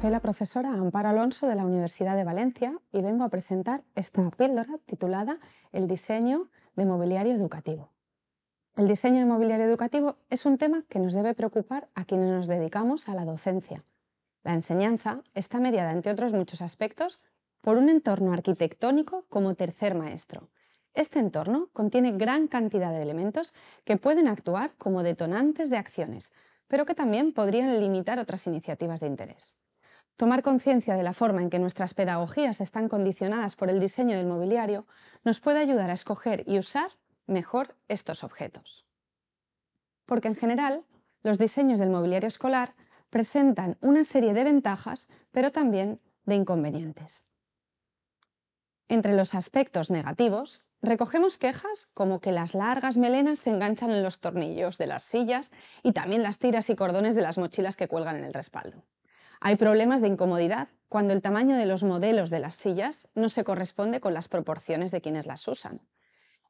Soy la profesora Amparo Alonso de la Universidad de Valencia y vengo a presentar esta píldora titulada El diseño de mobiliario educativo. El diseño de mobiliario educativo es un tema que nos debe preocupar a quienes nos dedicamos a la docencia. La enseñanza está mediada, entre otros muchos aspectos, por un entorno arquitectónico como tercer maestro. Este entorno contiene gran cantidad de elementos que pueden actuar como detonantes de acciones, pero que también podrían limitar otras iniciativas de interés. Tomar conciencia de la forma en que nuestras pedagogías están condicionadas por el diseño del mobiliario nos puede ayudar a escoger y usar mejor estos objetos. Porque en general, los diseños del mobiliario escolar presentan una serie de ventajas, pero también de inconvenientes. Entre los aspectos negativos, recogemos quejas como que las largas melenas se enganchan en los tornillos de las sillas y también las tiras y cordones de las mochilas que cuelgan en el respaldo. Hay problemas de incomodidad cuando el tamaño de los modelos de las sillas no se corresponde con las proporciones de quienes las usan.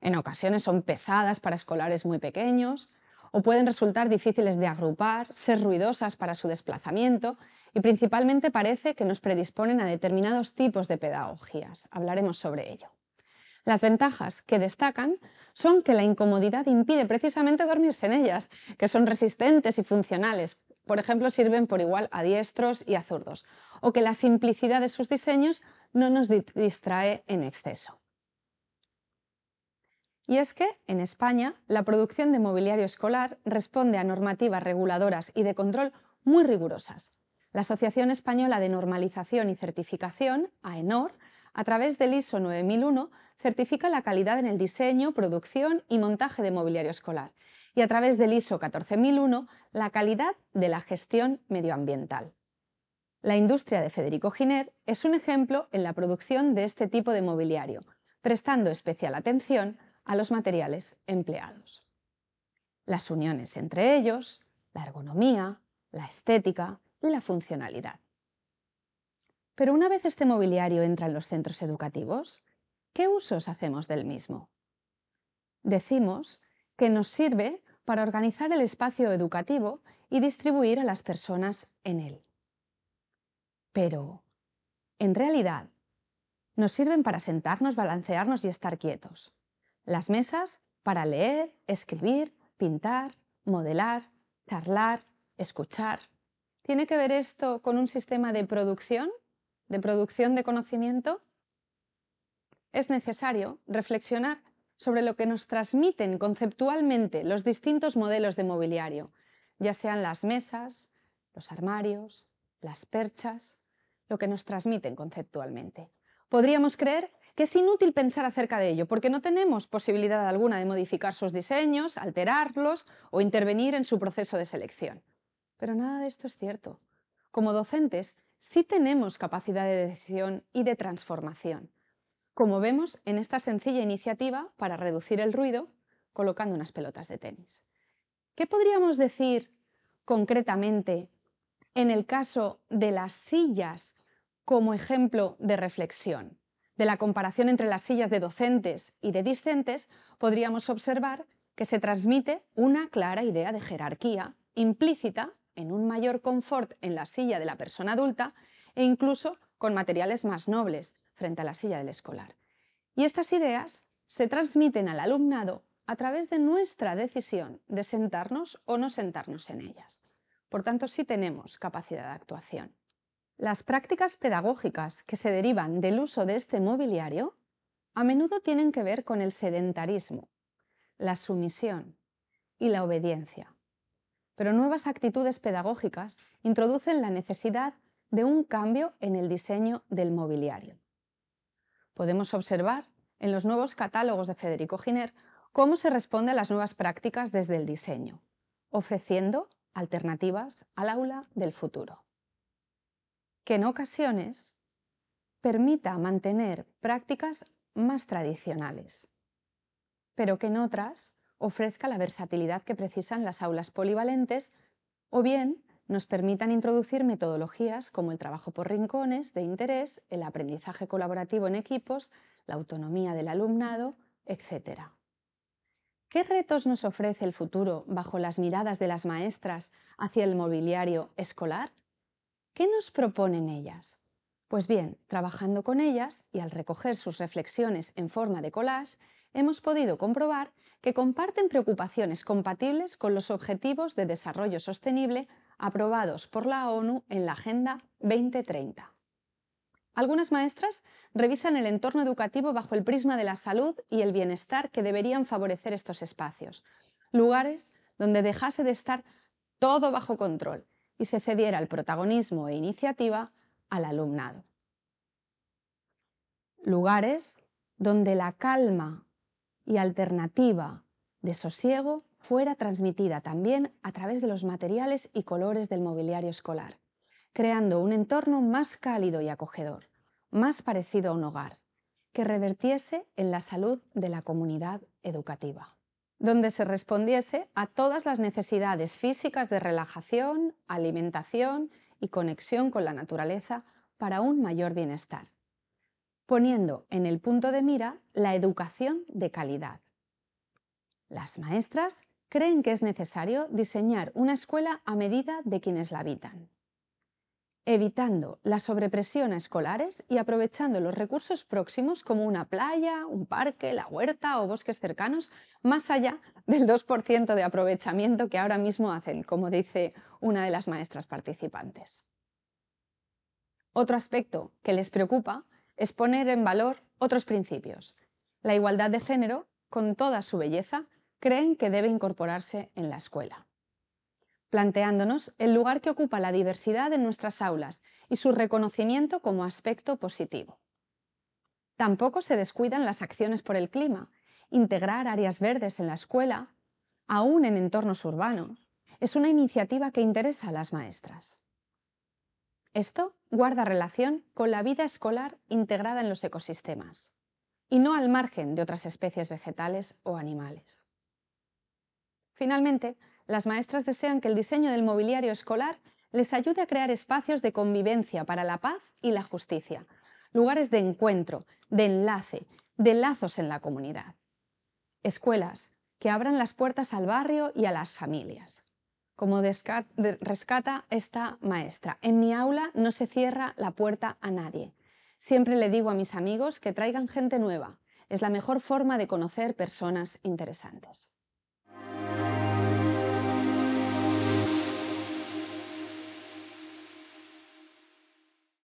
En ocasiones son pesadas para escolares muy pequeños o pueden resultar difíciles de agrupar, ser ruidosas para su desplazamiento y principalmente parece que nos predisponen a determinados tipos de pedagogías. Hablaremos sobre ello. Las ventajas que destacan son que la incomodidad impide precisamente dormirse en ellas, que son resistentes y funcionales, por ejemplo, sirven por igual a diestros y a zurdos, o que la simplicidad de sus diseños no nos distrae en exceso. Y es que, en España, la producción de mobiliario escolar responde a normativas reguladoras y de control muy rigurosas. La Asociación Española de Normalización y Certificación, AENOR, a través del ISO 9001, certifica la calidad en el diseño, producción y montaje de mobiliario escolar a través del ISO 14001 la calidad de la gestión medioambiental. La industria de Federico Giner es un ejemplo en la producción de este tipo de mobiliario, prestando especial atención a los materiales empleados. Las uniones entre ellos, la ergonomía, la estética y la funcionalidad. Pero una vez este mobiliario entra en los centros educativos, ¿qué usos hacemos del mismo? Decimos que nos sirve para organizar el espacio educativo y distribuir a las personas en él. Pero, en realidad, nos sirven para sentarnos, balancearnos y estar quietos. Las mesas para leer, escribir, pintar, modelar, charlar, escuchar. ¿Tiene que ver esto con un sistema de producción? ¿De producción de conocimiento? Es necesario reflexionar sobre lo que nos transmiten conceptualmente los distintos modelos de mobiliario, ya sean las mesas, los armarios, las perchas, lo que nos transmiten conceptualmente. Podríamos creer que es inútil pensar acerca de ello, porque no tenemos posibilidad alguna de modificar sus diseños, alterarlos o intervenir en su proceso de selección. Pero nada de esto es cierto. Como docentes, sí tenemos capacidad de decisión y de transformación como vemos en esta sencilla iniciativa para reducir el ruido colocando unas pelotas de tenis. ¿Qué podríamos decir concretamente en el caso de las sillas como ejemplo de reflexión? De la comparación entre las sillas de docentes y de discentes, podríamos observar que se transmite una clara idea de jerarquía implícita en un mayor confort en la silla de la persona adulta e incluso con materiales más nobles, frente a la silla del escolar. Y estas ideas se transmiten al alumnado a través de nuestra decisión de sentarnos o no sentarnos en ellas. Por tanto, sí tenemos capacidad de actuación. Las prácticas pedagógicas que se derivan del uso de este mobiliario a menudo tienen que ver con el sedentarismo, la sumisión y la obediencia. Pero nuevas actitudes pedagógicas introducen la necesidad de un cambio en el diseño del mobiliario. Podemos observar en los nuevos catálogos de Federico Giner cómo se responde a las nuevas prácticas desde el diseño, ofreciendo alternativas al aula del futuro, que en ocasiones permita mantener prácticas más tradicionales, pero que en otras ofrezca la versatilidad que precisan las aulas polivalentes o bien nos permitan introducir metodologías como el trabajo por rincones de interés, el aprendizaje colaborativo en equipos, la autonomía del alumnado, etc. ¿Qué retos nos ofrece el futuro bajo las miradas de las maestras hacia el mobiliario escolar? ¿Qué nos proponen ellas? Pues bien, trabajando con ellas y al recoger sus reflexiones en forma de collage, hemos podido comprobar que comparten preocupaciones compatibles con los objetivos de desarrollo sostenible aprobados por la ONU en la Agenda 2030. Algunas maestras revisan el entorno educativo bajo el prisma de la salud y el bienestar que deberían favorecer estos espacios, lugares donde dejase de estar todo bajo control y se cediera el protagonismo e iniciativa al alumnado. Lugares donde la calma y alternativa de sosiego fuera transmitida también a través de los materiales y colores del mobiliario escolar, creando un entorno más cálido y acogedor, más parecido a un hogar, que revertiese en la salud de la comunidad educativa, donde se respondiese a todas las necesidades físicas de relajación, alimentación y conexión con la naturaleza para un mayor bienestar, poniendo en el punto de mira la educación de calidad. Las maestras creen que es necesario diseñar una escuela a medida de quienes la habitan, evitando la sobrepresión a escolares y aprovechando los recursos próximos como una playa, un parque, la huerta o bosques cercanos, más allá del 2% de aprovechamiento que ahora mismo hacen, como dice una de las maestras participantes. Otro aspecto que les preocupa es poner en valor otros principios, la igualdad de género con toda su belleza creen que debe incorporarse en la escuela, planteándonos el lugar que ocupa la diversidad en nuestras aulas y su reconocimiento como aspecto positivo. Tampoco se descuidan las acciones por el clima. Integrar áreas verdes en la escuela, aún en entornos urbanos, es una iniciativa que interesa a las maestras. Esto guarda relación con la vida escolar integrada en los ecosistemas y no al margen de otras especies vegetales o animales. Finalmente, las maestras desean que el diseño del mobiliario escolar les ayude a crear espacios de convivencia para la paz y la justicia, lugares de encuentro, de enlace, de lazos en la comunidad. Escuelas que abran las puertas al barrio y a las familias. Como rescata esta maestra, en mi aula no se cierra la puerta a nadie. Siempre le digo a mis amigos que traigan gente nueva. Es la mejor forma de conocer personas interesantes.